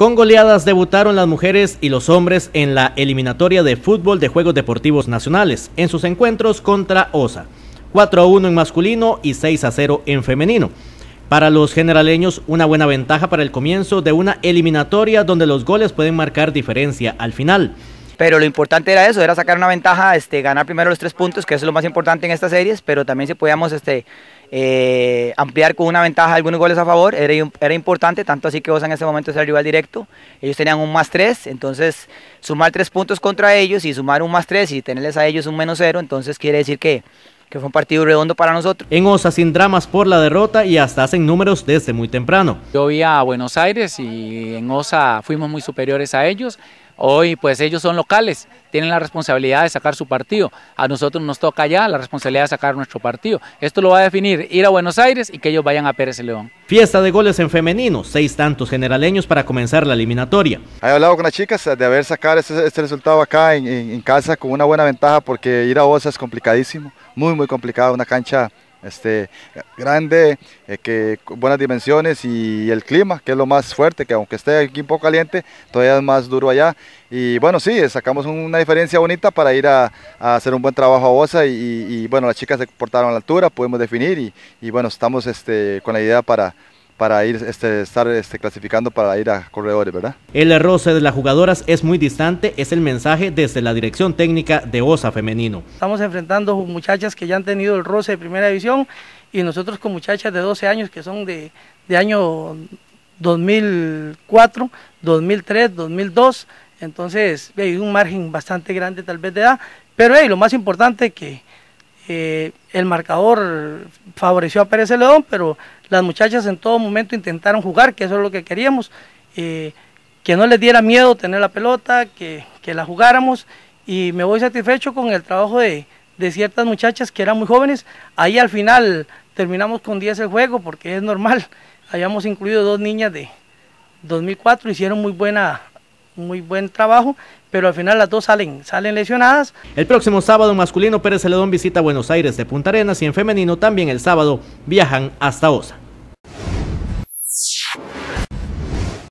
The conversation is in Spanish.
Con goleadas debutaron las mujeres y los hombres en la eliminatoria de fútbol de Juegos Deportivos Nacionales en sus encuentros contra OSA. 4 a 1 en masculino y 6 a 0 en femenino. Para los generaleños, una buena ventaja para el comienzo de una eliminatoria donde los goles pueden marcar diferencia al final pero lo importante era eso, era sacar una ventaja, este, ganar primero los tres puntos, que es lo más importante en estas series, pero también si podíamos este, eh, ampliar con una ventaja algunos goles a favor era, importante, tanto así que Osa en ese momento es el rival directo. Ellos tenían un más tres entonces sumar tres puntos contra ellos y sumar un más tres y tenerles a ellos un menos 0, entonces quiere decir que, que fue un partido redondo para nosotros. En Osa sin dramas por la derrota y hasta hacen números desde muy temprano. Yo vi a Buenos Aires y en Osa fuimos muy superiores a ellos. Hoy pues ellos son locales, tienen la responsabilidad de sacar su partido. A nosotros nos toca ya la responsabilidad de sacar nuestro partido. Esto lo va a definir ir a Buenos Aires y que ellos vayan a Pérez y León. Fiesta de goles en femenino, seis tantos generaleños para comenzar la eliminatoria. He hablado con las chicas de haber sacado este, este, resultado acá en, casa con una buena ventaja porque ir a Osa es complicadísimo, muy muy complicado, una cancha este, grande, eh, que buenas dimensiones y el clima, que es lo más fuerte, que aunque esté aquí un poco caliente, todavía es más duro allá. Y bueno, sí, eh, sacamos una diferencia bonita para ir a, hacer un buen trabajo a Bosa y, bueno, las chicas se portaron a la altura, pudimos definir y, bueno, estamos este, con la idea para para ir este, estar este, clasificando para ir a corredores, ¿verdad? El roce de las jugadoras es muy distante, es el mensaje desde la dirección técnica de OSA Femenino. Estamos enfrentando muchachas que ya han tenido el roce de primera división y nosotros con muchachas de 12 años que son de, año 2004, 2003, 2002, entonces hay un margen bastante grande tal vez de edad, pero hey, lo más importante que eh, el marcador favoreció a Pérez León, pero las muchachas en todo momento intentaron jugar, que eso es lo que queríamos, eh, que no les diera miedo tener la pelota, que, la jugáramos y me voy satisfecho con el trabajo de, ciertas muchachas que eran muy jóvenes. Ahí al final terminamos con 10 el juego porque es normal, habíamos incluido dos niñas de 2004, hicieron muy buena muy buen trabajo, pero al final las dos salen, salen lesionadas. El próximo sábado masculino Pérez Celedón visita Buenos Aires de Punta Arenas y en femenino también el sábado viajan hasta Osa.